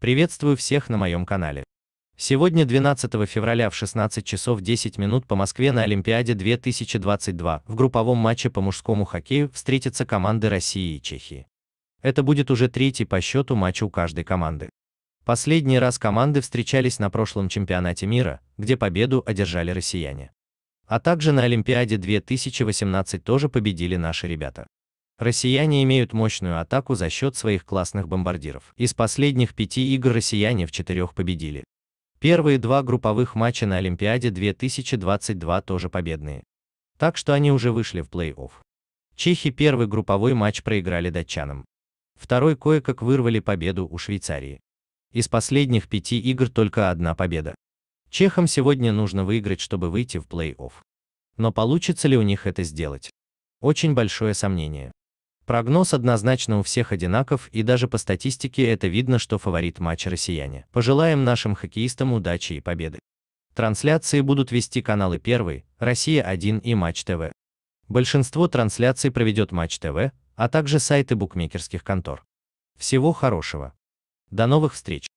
Приветствую всех на моем канале. Сегодня 12 февраля в 16 часов 10 минут по Москве на Олимпиаде 2022 в групповом матче по мужскому хоккею встретятся команды России и Чехии. Это будет уже третий по счету матч у каждой команды. Последний раз команды встречались на прошлом чемпионате мира, где победу одержали россияне. А также на Олимпиаде 2018 тоже победили наши ребята. Россияне имеют мощную атаку за счет своих классных бомбардиров. Из последних пяти игр россияне в четырех победили. Первые два групповых матча на Олимпиаде 2022 тоже победные. Так что они уже вышли в плей-офф. Чехи первый групповой матч проиграли датчанам. Второй кое-как вырвали победу у Швейцарии. Из последних пяти игр только одна победа. Чехам сегодня нужно выиграть, чтобы выйти в плей-офф. Но получится ли у них это сделать? Очень большое сомнение. Прогноз однозначно у всех одинаков, и даже по статистике это видно, что фаворит матча россияне. Пожелаем нашим хоккеистам удачи и победы. Трансляции будут вести каналы Первый, Россия-1 и Матч ТВ. Большинство трансляций проведет Матч ТВ, а также сайты букмекерских контор. Всего хорошего. До новых встреч.